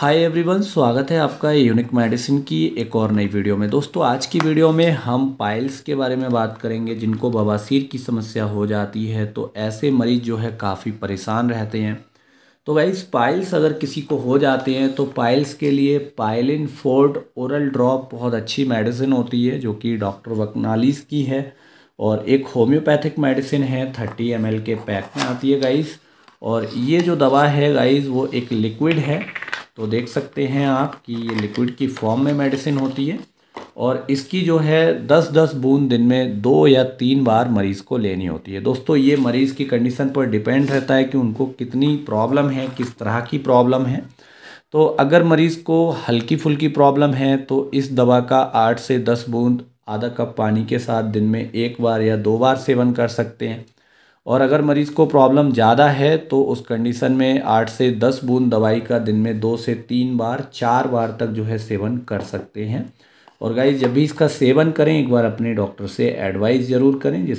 hi everyone स्वागत है आपका यूनिक मेडिसिन की एक और नई वीडियो में दोस्तों आज की वीडियो में हम पाइल्स के बारे में बात करेंगे जिनको बवासीर की समस्या हो जाती है तो ऐसे मरीज जो है काफ़ी परेशान रहते हैं तो गाइज पाइल्स अगर किसी को हो जाते हैं तो पाइल्स के लिए पाइलिन फोर्ड ओरल ड्रॉप बहुत अच्छी मेडिसिन होती है जो कि डॉक्टर वकनालीस की है और एक होम्योपैथिक मेडिसिन है थर्टी एम के पैक में आती है गाइज़ और ये जो दवा है गाइज़ वो एक लिक्विड है तो देख सकते हैं आप कि ये लिक्विड की फॉर्म में मेडिसिन होती है और इसकी जो है दस दस बूंद दिन में दो या तीन बार मरीज़ को लेनी होती है दोस्तों ये मरीज़ की कंडीशन पर डिपेंड रहता है कि उनको कितनी प्रॉब्लम है किस तरह की प्रॉब्लम है तो अगर मरीज़ को हल्की फुल्की प्रॉब्लम है तो इस दवा का आठ से दस बूंद आधा कप पानी के साथ दिन में एक बार या दो बार सेवन कर सकते हैं और अगर मरीज़ को प्रॉब्लम ज़्यादा है तो उस कंडीशन में आठ से दस बूंद दवाई का दिन में दो से तीन बार चार बार तक जो है सेवन कर सकते हैं और गाइज जब भी इसका सेवन करें एक बार अपने डॉक्टर से एडवाइस ज़रूर करें जिस